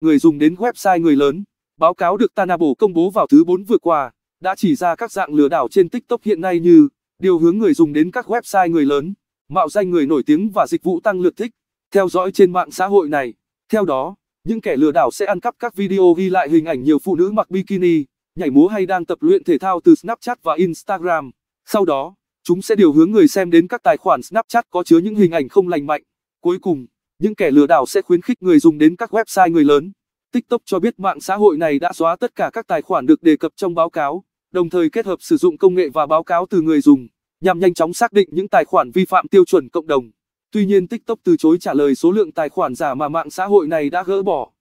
người dùng đến website người lớn. Báo cáo được Tanabo công bố vào thứ 4 vừa qua, đã chỉ ra các dạng lừa đảo trên TikTok hiện nay như điều hướng người dùng đến các website người lớn, mạo danh người nổi tiếng và dịch vụ tăng lượt thích, theo dõi trên mạng xã hội này. Theo đó, những kẻ lừa đảo sẽ ăn cắp các video ghi lại hình ảnh nhiều phụ nữ mặc bikini, nhảy múa hay đang tập luyện thể thao từ Snapchat và Instagram. Sau đó, chúng sẽ điều hướng người xem đến các tài khoản Snapchat có chứa những hình ảnh không lành mạnh. Cuối cùng, những kẻ lừa đảo sẽ khuyến khích người dùng đến các website người lớn. TikTok cho biết mạng xã hội này đã xóa tất cả các tài khoản được đề cập trong báo cáo, đồng thời kết hợp sử dụng công nghệ và báo cáo từ người dùng, nhằm nhanh chóng xác định những tài khoản vi phạm tiêu chuẩn cộng đồng. Tuy nhiên TikTok từ chối trả lời số lượng tài khoản giả mà mạng xã hội này đã gỡ bỏ.